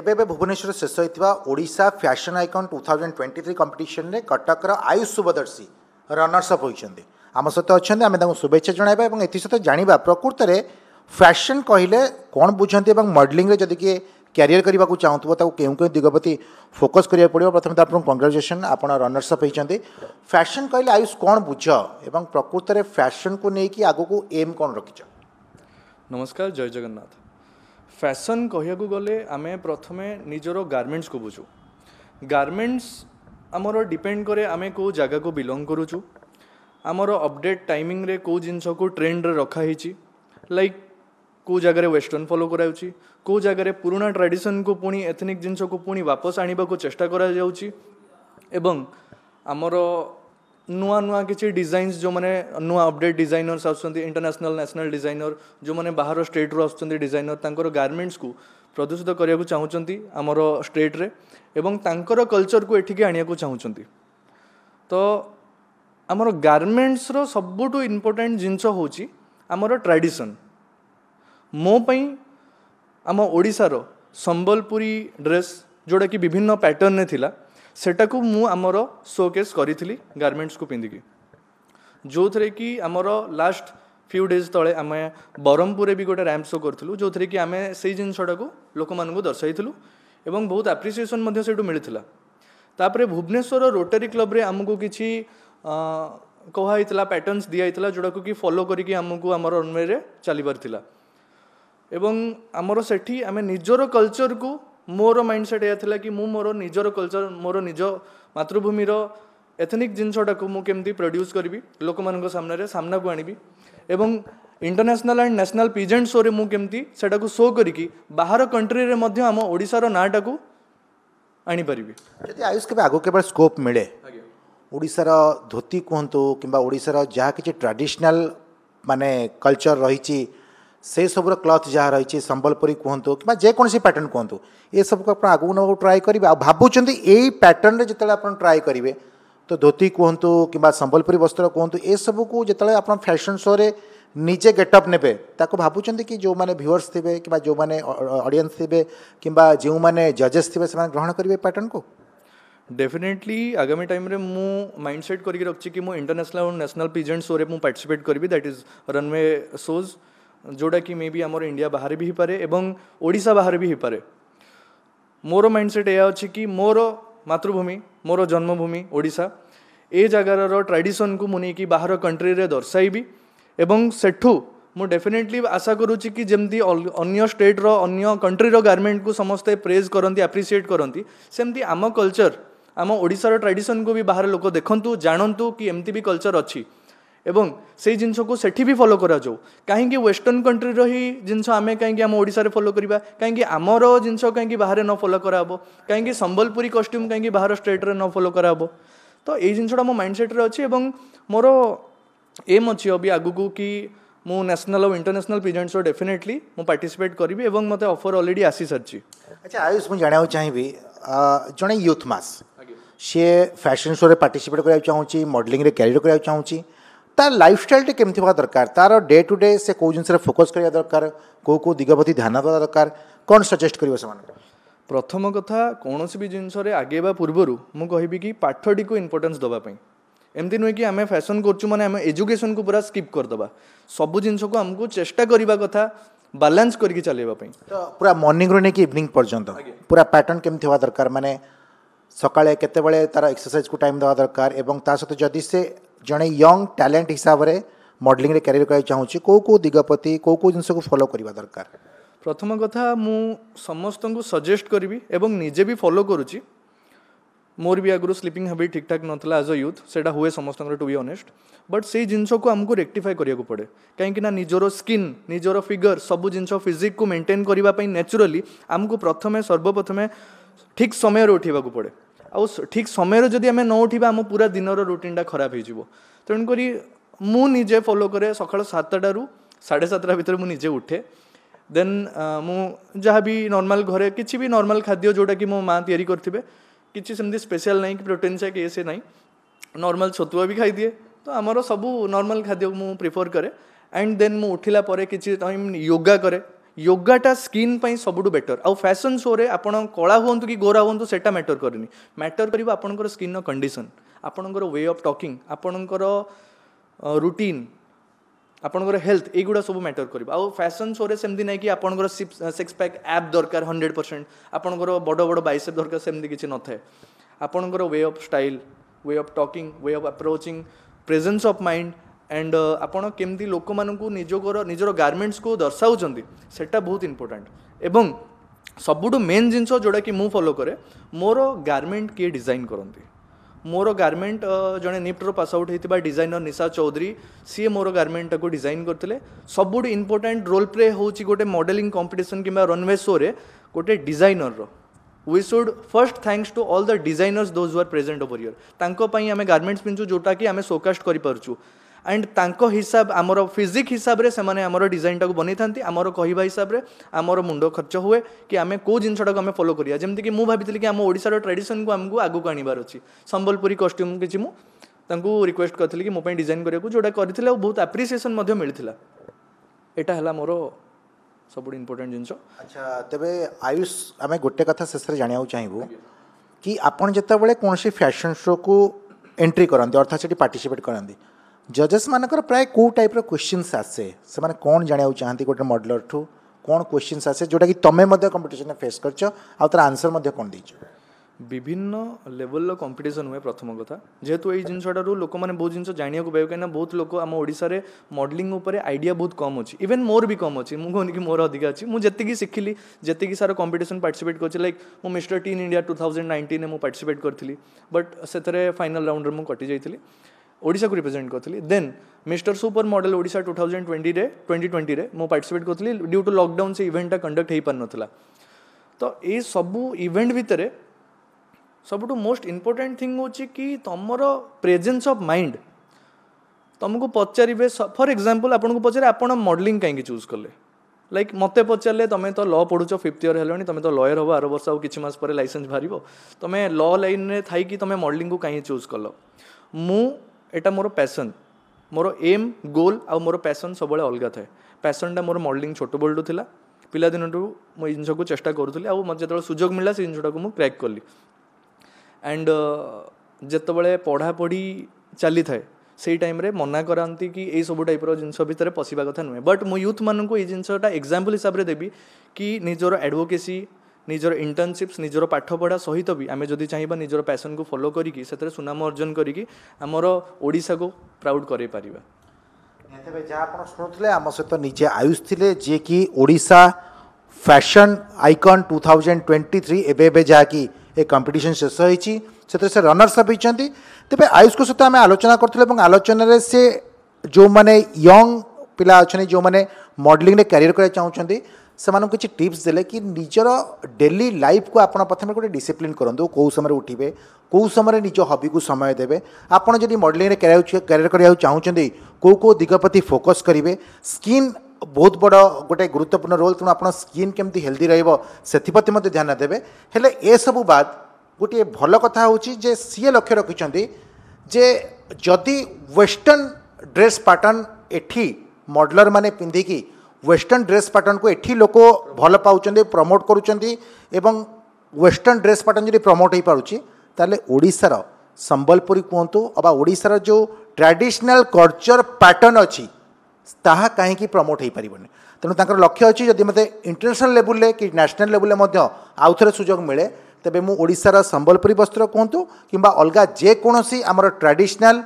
ଏବେ ଏବେ ଭୁବନେଶ୍ୱରରେ ଶେଷ ହୋଇଥିବା Odisha fashion icon two thousand twenty three କମ୍ପିଟିସନ୍ରେ କଟକର ଆୟୁଷ ସୁଭଦର୍ଶୀ ରନର୍ସଅପ୍ ହୋଇଛନ୍ତି ଆମ ସହିତ ଅଛନ୍ତି ଆମେ ତାଙ୍କୁ ଶୁଭେଚ୍ଛା ଜଣାଇବା ଏବଂ ଏଥିସହିତ ଜାଣିବା ପ୍ରକୃତରେ ଫ୍ୟାସନ୍ କହିଲେ କ'ଣ ବୁଝନ୍ତି ଏବଂ ମଡ଼େଲିଂରେ ଯଦି କିଏ କ୍ୟାରିୟର କରିବାକୁ ଚାହୁଁଥିବ ତାକୁ କେଉଁ କେଉଁ ଦିଗ ପ୍ରତି ଫୋକସ୍ କରିବାକୁ ପଡ଼ିବ ପ୍ରଥମେ ତ ଆପଣଙ୍କୁ କଂଗ୍ରାଚୁଲେସନ୍ ଆପଣ ରନର୍ସଅପ୍ ହୋଇଛନ୍ତି ଫ୍ୟାସନ୍ କହିଲେ ଆୟୁଷ କ'ଣ ବୁଝ ଏବଂ ପ୍ରକୃତରେ ଫ୍ୟାସନ୍କୁ ନେଇକି ଆଗକୁ ଏମ୍ କ'ଣ ରଖିଛ ନମସ୍କାର ଜୟ ଜଗନ୍ନାଥ ଫ୍ୟାସନ୍ କହିବାକୁ ଗଲେ ଆମେ ପ୍ରଥମେ ନିଜର ଗାର୍ମେଣ୍ଟସ୍କୁ ବୁଝୁ ଗାର୍ମେଣ୍ଟସ୍ ଆମର ଡିପେଣ୍ଡ କରେ ଆମେ କେଉଁ ଜାଗାକୁ ବିଲଙ୍ଗ କରୁଛୁ ଆମର ଅପଡ଼େଟ୍ ଟାଇମିଂରେ କେଉଁ ଜିନିଷକୁ ଟ୍ରେଣ୍ଡରେ ରଖାହେଇଛି ଲାଇକ୍ କେଉଁ ଜାଗାରେ ୱେଷ୍ଟର୍ଣ୍ଣ ଫଲୋ କରାଯାଉଛି କେଉଁ ଜାଗାରେ ପୁରୁଣା ଟ୍ରାଡ଼ିସନ୍କୁ ପୁଣି ଏଥନିକ୍ ଜିନିଷକୁ ପୁଣି ୱାପସ୍ ଆଣିବାକୁ ଚେଷ୍ଟା କରାଯାଉଛି ଏବଂ ଆମର ନୂଆ ନୂଆ କିଛି ଡିଜାଇନ୍ସ ଯେଉଁମାନେ ନୂଆ ଅପଡ଼େଟ୍ ଡିଜାଇନର୍ସ ଆସୁଛନ୍ତି ଇଣ୍ଟରନ୍ୟାସନାଲ୍ ନ୍ୟାସନାଲ୍ ଡିଜାଇନର୍ ଯେଉଁମାନେ ବାହାର ଷ୍ଟେଟ୍ରୁ ଆସୁଛନ୍ତି ଡିଜାଇନର୍ ତାଙ୍କର ଗାର୍ମେଣ୍ଟସ୍କୁ ପ୍ରଦୂଷିତ କରିବାକୁ ଚାହୁଁଛନ୍ତି ଆମର ଷ୍ଟେଟ୍ରେ ଏବଂ ତାଙ୍କର କଲଚର୍କୁ ଏଠିକି ଆଣିବାକୁ ଚାହୁଁଛନ୍ତି ତ ଆମର ଗାର୍ମେଣ୍ଟସ୍ର ସବୁଠୁ ଇମ୍ପୋର୍ଟାଣ୍ଟ ଜିନିଷ ହେଉଛି ଆମର ଟ୍ରାଡ଼ିସନ୍ ମୋ ପାଇଁ ଆମ ଓଡ଼ିଶାର ସମ୍ବଲପୁରୀ ଡ୍ରେସ୍ ଯେଉଁଟାକି ବିଭିନ୍ନ ପ୍ୟାଟର୍ନରେ ଥିଲା ସେଟାକୁ ମୁଁ ଆମର ଶୋକେସ୍ କରିଥିଲି ଗାର୍ମେଣ୍ଟସ୍କୁ ପିନ୍ଧିକି ଯେଉଁଥିରେ କି ଆମର ଲାଷ୍ଟ ଫ୍ୟୁ ଡେଜ୍ ତଳେ ଆମେ ବ୍ରହ୍ମପୁରରେ ବି ଗୋଟେ ର୍ୟାମ୍ପ ସୋ କରିଥିଲୁ ଯେଉଁଥିରେ କି ଆମେ ସେଇ ଜିନିଷଟାକୁ ଲୋକମାନଙ୍କୁ ଦର୍ଶାଇଥିଲୁ ଏବଂ ବହୁତ ଆପ୍ରିସିଏସନ୍ ମଧ୍ୟ ସେଇଠୁ ମିଳିଥିଲା ତାପରେ ଭୁବନେଶ୍ୱର ରୋଟରୀ କ୍ଲବ୍ରେ ଆମକୁ କିଛି କୁହା ହେଇଥିଲା ପ୍ୟାଟର୍ନସ୍ ଦିଆହେଇଥିଲା ଯେଉଁଟାକୁ କି ଫଲୋ କରିକି ଆମକୁ ଆମର ଅନ୍ୱେରେ ଚାଲିବାର ଥିଲା ଏବଂ ଆମର ସେଠି ଆମେ ନିଜର କଲଚରକୁ ମୋର ମାଇଣ୍ଡ ସେଟ୍ ଏହା ଥିଲା କି ମୁଁ ମୋର ନିଜର କଲଚର ମୋର ନିଜ ମାତୃଭୂମିର ଏଥନିକ୍ ଜିନିଷଟାକୁ ମୁଁ କେମିତି ପ୍ରଡ୍ୟୁସ୍ କରିବି ଲୋକମାନଙ୍କ ସାମ୍ନାରେ ସାମ୍ନାକୁ ଆଣିବି ଏବଂ ଇଣ୍ଟରନ୍ୟାସନାଲ୍ ଆଣ୍ଡ ନ୍ୟାସନାଲ୍ ପିଜେଣ୍ଟ ଶୋରେ ମୁଁ କେମିତି ସେଟାକୁ ଶୋ କରିକି ବାହାର କଣ୍ଟ୍ରିରେ ମଧ୍ୟ ଆମ ଓଡ଼ିଶାର ନାଁଟାକୁ ଆଣିପାରିବି ଯଦି ଆୟୁଷ କେବେ ଆଗକୁ କେବଳ ସ୍କୋପ୍ ମିଳେ ଓଡ଼ିଶାର ଧୋତି କୁହନ୍ତୁ କିମ୍ବା ଓଡ଼ିଶାର ଯାହା କିଛି ଟ୍ରାଡ଼ିସନାଲ୍ ମାନେ କଲଚର ରହିଛି ସେସବୁର କ୍ଲଥ୍ ଯାହା ରହିଛି ସମ୍ବଲପୁରୀ କୁହନ୍ତୁ କିମ୍ବା ଯେକୌଣସି ପ୍ୟାଟର୍ନ କୁହନ୍ତୁ ଏସବୁକୁ ଆପଣ ଆଗକୁ ନେବାକୁ ଟ୍ରାଏ କରିବେ ଆଉ ଭାବୁଛନ୍ତି ଏଇ ପ୍ୟାଟର୍ନରେ ଯେତେବେଳେ ଆପଣ ଟ୍ରାଏ କରିବେ ତ ଧୋତି କୁହନ୍ତୁ କିମ୍ବା ସମ୍ବଲପୁରୀ ବସ୍ତ୍ର କୁହନ୍ତୁ ଏସବୁକୁ ଯେତେବେଳେ ଆପଣ ଫ୍ୟାସନ୍ ଶୋ'ରେ ନିଜେ ଗେଟଅପ୍ ନେବେ ତାକୁ ଭାବୁଛନ୍ତି କି ଯେଉଁମାନେ ଭିୱର୍ସ ଥିବେ କିମ୍ବା ଯେଉଁମାନେ ଅଡ଼ିଏନ୍ସ ଥିବେ କିମ୍ବା ଯେଉଁମାନେ ଜଜେସ୍ ଥିବେ ସେମାନେ ଗ୍ରହଣ କରିବେ ପ୍ୟାଟର୍ନକୁ डेफिनेटली आगामी टाइम रे मु माइंडसेट करके रखछि कि मु इंटरनेशनल और नेशनल पिजेंट शो रे मु पार्टिसिपेट करबी दैट इज रनवे शोज़ ଯେଉଁଟାକି ମେ ବି ଆମର ଇଣ୍ଡିଆ ବାହାରେ ବି ହେଇପାରେ ଏବଂ ଓଡ଼ିଶା ବାହାରେ ବି ହେଇପାରେ ମୋର ମାଇଣ୍ଡସେଟ୍ ଏହା ଅଛି କି ମୋର ମାତୃଭୂମି ମୋର ଜନ୍ମଭୂମି ଓଡ଼ିଶା ଏ ଜାଗାର ଟ୍ରାଡ଼ିସନ୍କୁ ମୁଁ ନେଇକି ବାହାର କଣ୍ଟ୍ରିରେ ଦର୍ଶାଇବି ଏବଂ ସେଠୁ ମୁଁ ଡେଫିନେଟଲି ଆଶା କରୁଛି କି ଯେମିତି ଅନ୍ୟ ଷ୍ଟେଟ୍ର ଅନ୍ୟ କଣ୍ଟ୍ରିର ଗାର୍ମେଣ୍ଟକୁ ସମସ୍ତେ ପ୍ରେଜ୍ କରନ୍ତି ଆପ୍ରିସିଏଟ୍ କରନ୍ତି ସେମିତି ଆମ କଲଚର ଆମ ଓଡ଼ିଶାର ଟ୍ରାଡ଼ିସନ୍କୁ ବି ବାହାର ଲୋକ ଦେଖନ୍ତୁ ଜାଣନ୍ତୁ କି ଏମିତି ବି କଲଚର ଅଛି ଏବଂ ସେଇ ଜିନିଷକୁ ସେଠି ବି ଫଲୋ କରାଯାଉ କାହିଁକି ୱେଷ୍ଟର୍ଣ୍ଣ କଣ୍ଟ୍ରିର ହିଁ ଜିନିଷ ଆମେ କାହିଁକି ଆମ ଓଡ଼ିଶାରେ ଫଲୋ କରିବା କାହିଁକି ଆମର ଜିନିଷ କାହିଁକି ବାହାରେ ନ ଫଲୋ କରାହେବ କାହିଁକି ସମ୍ବଲପୁରୀ କଷ୍ଟ୍ୟୁମ୍ କାହିଁକି ବାହାର ଷ୍ଟେଟ୍ରେ ନ ଫଲୋ କରାହେବ ତ ଏଇ ଜିନିଷଟା ମୋ ମାଇଣ୍ଡ ସେଟ୍ରେ ଅଛି ଏବଂ ମୋର ଏମ୍ ଅଛି ଅବି ଆଗକୁ କି ମୁଁ ନ୍ୟାସନାଲ୍ ଆଉ ଇଣ୍ଟରନ୍ୟାସନାଲ୍ ପ୍ରିଜେଣ୍ଟସ୍ର ଡେଫିନେଟଲି ମୁଁ ପାର୍ଟିସିପେଟ୍ କରିବି ଏବଂ ମୋତେ ଅଫର୍ ଅଲରେଡ଼ି ଆସିସାରିଛି ଆଚ୍ଛା ଆୟୁଷ ମୁଁ ଜାଣିବାକୁ ଚାହିଁବି ଜଣେ ୟୁଥ୍ ମାସ୍ ସିଏ ଫ୍ୟାସନ୍ ଶୋରେ ପାର୍ଟିସିପେଟ୍ କରିବାକୁ ଚାହୁଁଛି ମଡ଼େଲିଂରେ କ୍ୟାରିୟର୍ କରିବାକୁ ଚାହୁଁଛି ତା ଲାଇଫଷ୍ଟାଇଲଟି କେମିତି ହେବା ଦରକାର ତା'ର ଡେ ଟୁ ଡେ ସେ କେଉଁ ଜିନିଷରେ ଫୋକସ୍ କରିବା ଦରକାର କେଉଁ କେଉଁ ଦିଗ ପ୍ରତି ଧ୍ୟାନ ଦେବା ଦରକାର କ'ଣ ସଜେଷ୍ଟ କରିବ ସେମାନଙ୍କୁ ପ୍ରଥମ କଥା କୌଣସି ବି ଜିନିଷରେ ଆଗେଇବା ପୂର୍ବରୁ ମୁଁ କହିବି କି ପାଠଟିକୁ ଇମ୍ପୋର୍ଟାନ୍ସ ଦେବା ପାଇଁ ଏମିତି ନୁହେଁ କି ଆମେ ଫ୍ୟାସନ୍ କରୁଛୁ ମାନେ ଆମେ ଏଜୁକେସନ୍କୁ ପୁରା ସ୍କିପ୍ କରିଦେବା ସବୁ ଜିନିଷକୁ ଆମକୁ ଚେଷ୍ଟା କରିବା କଥା ବାଲାନ୍ସ କରିକି ଚାଲିବା ପାଇଁ ପୁରା ମର୍ଣ୍ଣିଂରୁ ନେଇକି ଇଭିନିଂ ପର୍ଯ୍ୟନ୍ତ ପୁରା ପ୍ୟାଟର୍ନ କେମିତି ହେବା ଦରକାର ମାନେ ସକାଳେ କେତେବେଳେ ତା'ର ଏକ୍ସରସାଇଜ୍କୁ ଟାଇମ୍ ଦେବା ଦରକାର ଏବଂ ତା ସହିତ ଯଦି ସେ ଜଣେ ୟଙ୍ଗ ଟ୍ୟାଲେଣ୍ଟ ହିସାବରେ ମଡ଼େଲିଂରେ କ୍ୟାରିୟର କରିବାକୁ ଚାହୁଁଛି କେଉଁ କେଉଁ ଦିଗ ପ୍ରତି କେଉଁ କେଉଁ ଜିନିଷକୁ ଫଲୋ କରିବା ଦରକାର ପ୍ରଥମ କଥା ମୁଁ ସମସ୍ତଙ୍କୁ ସଜେଷ୍ଟ କରିବି ଏବଂ ନିଜେ ବି ଫଲୋ କରୁଛି ମୋର ବି ଆଗରୁ ସ୍ଲିପିଂ ହାବିଟ୍ ଠିକ୍ଠାକ୍ ନଥିଲା ଆଜ୍ ଅ ୟୁଥ୍ ସେଇଟା ହୁଏ ସମସ୍ତଙ୍କର ଟୁ ବି ଅନେଷ୍ଟ ବଟ୍ ସେଇ ଜିନିଷକୁ ଆମକୁ ରେକ୍ଟିଫାଏ କରିବାକୁ ପଡ଼େ କାହିଁକିନା ନିଜର ସ୍କିନ୍ ନିଜର ଫିଗର୍ ସବୁ ଜିନିଷ ଫିଜିକ୍କୁ ମେଣ୍ଟେନ୍ କରିବା ପାଇଁ ନ୍ୟାଚୁରାଲି ଆମକୁ ପ୍ରଥମେ ସର୍ବପ୍ରଥମେ ଠିକ୍ ସମୟରେ ଉଠିବାକୁ ପଡ଼େ ଆଉ ଠିକ୍ ସମୟରେ ଯଦି ଆମେ ନ ଉଠିବା ଆମ ପୁରା ଦିନର ରୁଟିନ୍ଟା ଖରାପ ହେଇଯିବ ତେଣୁକରି ମୁଁ ନିଜେ ଫଲୋ କରେ ସକାଳ ସାତଟାରୁ ସାଢ଼େ ସାତଟା ଭିତରେ ମୁଁ ନିଜେ ଉଠେ ଦେନ୍ ମୁଁ ଯାହା ବି ନର୍ମାଲ୍ ଘରେ କିଛି ବି ନର୍ମାଲ୍ ଖାଦ୍ୟ ଯେଉଁଟାକି ମୋ ମା' ତିଆରି କରିଥିବେ କିଛି ସେମିତି ସ୍ପେଶାଲ୍ ନାହିଁ କି ପ୍ରୋଟିନ୍ ସେକ୍ ଇଏ ସେ ନାହିଁ ନର୍ମାଲ୍ ଛତୁଆ ବି ଖାଇଦିଏ ତ ଆମର ସବୁ ନର୍ମାଲ୍ ଖାଦ୍ୟ ମୁଁ ପ୍ରିଫର୍ କରେ ଆଣ୍ଡ ଦେନ୍ ମୁଁ ଉଠିଲା ପରେ କିଛି ଟାଇମ୍ ୟୋଗା କରେ योगाटा स्किन सब बेटर आउ फैशन शो रे आप कला हूँ कि गोरा हूँ से मैटर करनी मैटर कर स्किन कंडीशन आपणकर वे अफ टकिंग आपणकर रुटीन आपणकर हेल्थ एगुड़ा सब मैटर कर फैशन शो रे सेमती ना कि आप सिक्स पैक आप दरकार हंड्रेड परसेंट आपणकर बड़ बड़ बैसेप दरकार सेमती किसी न थाए आपणकर way of style way of talking way of approaching presence of mind and ଆପଣ କେମିତି ଲୋକମାନଙ୍କୁ ନିଜର ନିଜର ଗାର୍ମେଣ୍ଟସ୍କୁ ଦର୍ଶାଉଛନ୍ତି ସେଟା ବହୁତ ଇମ୍ପୋର୍ଟାଣ୍ଟ ଏବଂ ସବୁଠୁ ମେନ୍ ଜିନିଷ ଯେଉଁଟାକି ମୁଁ ଫଲୋ କରେ ମୋର ଗାର୍ମେଣ୍ଟ କିଏ ଡିଜାଇନ୍ କରନ୍ତି ମୋର ଗାର୍ମେଣ୍ଟ ଜଣେ ନିଫ୍ଟରୁ ପାସ୍ ଆଉଟ୍ ହୋଇଥିବା ଡିଜାଇନର୍ ନିଶା ଚୌଧୁରୀ ସିଏ ମୋର ଗାର୍ମେଣ୍ଟଟାକୁ ଡିଜାଇନ୍ କରିଥିଲେ ସବୁଠୁ ଇମ୍ପୋର୍ଟାଣ୍ଟ ରୋଲ୍ ପ୍ଲେ ହେଉଛି ଗୋଟେ ମଡ଼େଲିଂ କମ୍ପିଟିସନ୍ କିମ୍ବା ରନ୍ୱେ ଶୋରେ ଗୋଟେ ଡିଜାଇନର୍ର we should first thanks to all the designers those were present over year ତାଙ୍କ ପାଇଁ ଆମେ ଗାର୍ମେଣ୍ଟସ୍ ପିନ୍ଧୁଛୁ ଯେଉଁଟାକି ଆମେ ସୋକାଷ୍ଟ କରିପାରୁଛୁ ଆଣ୍ଡ ତାଙ୍କ ହିସାବ ଆମର ଫିଜିକ୍ ହିସାବରେ ସେମାନେ ଆମର ଡିଜାଇନ୍ଟାକୁ ବନେଇଥାନ୍ତି ଆମର କହିବା ହିସାବରେ ଆମର ମୁଣ୍ଡ ଖର୍ଚ୍ଚ ହୁଏ କି ଆମେ କେଉଁ ଜିନିଷଟାକୁ ଆମେ ଫଲୋ କରିବା ଯେମିତିକି ମୁଁ ଭାବିଥିଲି କି ଆମ ଓଡ଼ିଶାର ଟ୍ରାଡ଼ିସନ୍କୁ ଆମକୁ ଆଗକୁ ଆଣିବାର ଅଛି ସମ୍ବଲପୁରୀ କଷ୍ଟ୍ୟୁମ୍ କିଛି ମୁଁ ତାଙ୍କୁ ରିକ୍ୱେଷ୍ଟ କରିଥିଲି କି ମୋ ପାଇଁ ଡିଜାଇନ୍ କରିବାକୁ ଯେଉଁଟା କରିଥିଲେ ଆଉ ବହୁତ ଆପ୍ରିସିଏସନ୍ ମଧ୍ୟ ମିଳିଥିଲା ଏଇଟା ହେଲା ମୋର ସବୁଠୁ ଇମ୍ପୋର୍ଟାଣ୍ଟ ଜିନିଷ ଆଚ୍ଛା ତେବେ ଆୟୁଷ ଆମେ ଗୋଟେ କଥା ଶେଷରେ ଜାଣିବାକୁ ଚାହିଁବୁ କି ଆପଣ ଯେତେବେଳେ କୌଣସି ଫ୍ୟାସନ୍ ଶୋକୁ ଏଣ୍ଟ୍ରି କରନ୍ତି ଅର୍ଥାତ୍ ସେଠି ପାର୍ଟିସିପେଟ୍ କରନ୍ତି जजेस मानकर प्राय को टाइप रो आसे से कौन जाना चाहती गोटे कोटे ठू कौन कोन आसे जोटा कि तमे कंपिटन कॉम्पिटिशन फेस करचो आ तर आंसर मध्ये कोन विभिन्न लेवल रो हुए प्रथम कथा जेहेतु एई जिंस लोक माने बहुत जिंस जानियाउ को बेव बहुत लोग हम ओडिसा रे मॉडलिंग बहुत कम अच्छी इवेन मोर भी कम अच्छी मुझे कोन कि मोर अधिक अछि मु जति कि सिखली जति कि सारो कॉम्पिटिशन पार्टिसिपेट करछि लाइक मु मिस्टर टीन इंडिया 2019 ने मु पार्टिसिपेट करथिली बट से फाइनाल राउंड रे मु कटि जाइथिली ओडा को रिप्रेजेंट करी देन मिस्टर सुपर मडेल ओडा two thousand twenty twenty twenty मुझ पार्टिसपेट करी ड्यू टू लकडाउन से इवेंटा कंडक्ट हो पार नाला तो ये सबू इवेंट भितर सबुठ मोस्ट इम्पोर्टाट थिंग हूँ कि तुमर प्रेजेन्स अफ माइंड तुमको पचारे फर एक्जामपल आपको पचारे आप मडलींग कहीं चूज कले लाइक मत पचारे तुम तो ल पढ़ु फिफ्थ इयर है तुम तो लयर हो आर वर्ष आउ मस पर लाइसेंस बाहर तुम ल लाइन में थी तुम मडलींग को कहीं चूज कल मु এটা ମୋର ପ୍ୟାସନ୍ ମୋର ଏମ୍ ଗୋଲ୍ ଆଉ ମୋର ପ୍ୟାସନ୍ ସବୁବେଳେ ଅଲଗା ଥାଏ ପ୍ୟାସନ୍ଟା ମୋର ମଡ଼େଲିଂ ଛୋଟବେଳଠୁ ଥିଲା ପିଲାଦିନଠୁ ମୁଁ ଏଇ ଜିନିଷକୁ ଚେଷ୍ଟା କରୁଥିଲି ଆଉ ମୋତେ ଯେତେବେଳେ ସୁଯୋଗ ମିଳିଲା ସେ ଜିନିଷଟାକୁ ମୁଁ କ୍ରାକ୍ କଲି ଆଣ୍ଡ ଯେତେବେଳେ ପଢ଼ାପଢ଼ି ଚାଲିଥାଏ ସେଇ ଟାଇମ୍ରେ ମନା କରାନ୍ତି କି ଏଇସବୁ ଟାଇପ୍ର ଜିନିଷ ଭିତରେ ପଶିବା କଥା ନୁହେଁ ବଟ୍ ମୁଁ ୟୁଥ୍ମାନଙ୍କୁ ଏଇ ଜିନିଷଟା ଏକ୍ଜାମ୍ପଲ୍ ହିସାବରେ ଦେବି କି ନିଜର ଆଡ଼ଭୋକେସି ନିଜର ଇଣ୍ଟର୍ନସିପ୍ସ ନିଜର ପାଠପଢ଼ା ସହିତ ବି ଆମେ ଯଦି ଚାହିଁବା ନିଜର ପ୍ୟାସନ୍କୁ ଫଲୋ କରିକି ସେଥିରେ ସୁନାମ ଅର୍ଜନ କରିକି ଆମର ଓଡ଼ିଶାକୁ ପ୍ରାଉଡ଼୍ କରାଇ ପାରିବା ତେବେ ଯାହା ଆପଣ ଶୁଣୁଥିଲେ ଆମ ସହିତ ନିଜେ ଆୟୁଷ ଥିଲେ ଯିଏକି Odisha fashion icon two thousand twenty three ଏବେ ଏବେ ଯାହାକି ଏ କମ୍ପିଟିସନ୍ ଶେଷ ହୋଇଛି ସେଥିରେ ସେ ରନର୍ସ ଅପ୍ ହୋଇଛନ୍ତି ତେବେ ଆୟୁଷଙ୍କ ସହିତ ଆମେ ଆଲୋଚନା କରିଥିଲୁ ଏବଂ ଆଲୋଚନାରେ ସେ ଯେଉଁମାନେ ୟଙ୍ଗ ପିଲା ଅଛନ୍ତି ଯେଉଁମାନେ ମଡ଼େଲିଂରେ କ୍ୟାରିୟର କରିବାକୁ ଚାହୁଁଛନ୍ତି ସେମାନଙ୍କୁ କିଛି ଟିପ୍ସ ଦେଲେ କି ନିଜର ଡେଲି ଲାଇଫ୍କୁ ଆପଣ ପ୍ରଥମେ ଗୋଟେ ଡିସିପ୍ଲିନ୍ କରନ୍ତୁ କେଉଁ ସମୟରେ ଉଠିବେ କେଉଁ ସମୟରେ ନିଜ ହବିକୁ ସମୟ ଦେବେ ଆପଣ ଯଦି ମଡ଼େଲିଂରେ କ୍ୟାରିୟର କରିବାକୁ ଚାହୁଁଛନ୍ତି କେଉଁ କେଉଁ ଦିଗ ପ୍ରତି ଫୋକସ୍ କରିବେ ସ୍କିନ୍ ବହୁତ ବଡ଼ ଗୋଟେ ଗୁରୁତ୍ୱପୂର୍ଣ୍ଣ ରୋଲ୍ ତେଣୁ ଆପଣ ସ୍କିନ୍ କେମିତି ହେଲ୍ଦି ରହିବ ସେଥିପ୍ରତି ମଧ୍ୟ ଧ୍ୟାନ ଦେବେ ହେଲେ ଏସବୁ ବାଦ ଗୋଟିଏ ଭଲ କଥା ହେଉଛି ଯେ ସିଏ ଲକ୍ଷ୍ୟ ରଖିଛନ୍ତି ଯେ ଯଦି ୱେଷ୍ଟର୍ଣ୍ଣ ଡ୍ରେସ୍ ପାଟର୍ଣ୍ଣ ଏଠି ମଡ଼େଲର୍ ମାନେ ପିନ୍ଧିକି वेस्टर्न ड्रेस पाटर्न को एटी लोक भल पाँच प्रमोट करुँच वेस्टर्न ड्रेस पाटर्न जब प्रमोट हो पारे ताल ओडार सम्बलपुरी कहतु अबा ओडार जो ट्राडिशनाल कल्चर पैटर्न अच्छी ତାହା କାହିଁକି ପ୍ରମୋଟ୍ ହୋଇପାରିବନି ତେଣୁ ତାଙ୍କର ଲକ୍ଷ୍ୟ ଅଛି ଯଦି ମୋତେ ଇଣ୍ଟରନ୍ୟାସନାଲ୍ ଲେବୁଲ୍ରେ କି ନ୍ୟାସନାଲ୍ ଲେବୁଲ୍ରେ ମଧ୍ୟ ଆଉ ଥରେ ସୁଯୋଗ ମିଳେ ତେବେ ମୁଁ ଓଡ଼ିଶାର ସମ୍ବଲପୁରୀ ବସ୍ତ୍ର କୁହନ୍ତୁ କିମ୍ବା ଅଲଗା ଯେକୌଣସି ଆମର ଟ୍ରାଡ଼ିସନାଲ୍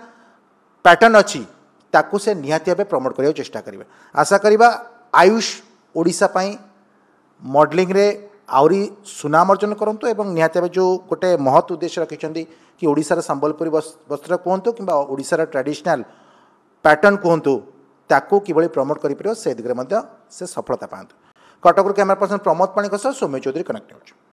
ପ୍ୟାଟର୍ନ ଅଛି ତାକୁ ସେ ନିହାତି ଭାବେ ପ୍ରମୋଟ୍ କରିବାକୁ ଚେଷ୍ଟା କରିବେ ଆଶା କରିବା आयुष ओडापी मडलींग आहरी सुनाम अर्जन करूँ और निहाती भाव जो गोटे महत उद्देश्य रखिंट कि ओडार संबलपुरी वस्त्र कहतु किशार ट्राडिशनाल पैटर्न कहतु ताको किभली प्रमोट कर दिग्वे से सफलता पात कटक कैमेरा पर्सन प्रमोद पाणी सह सौम्य चौधरी कनेक्ट हो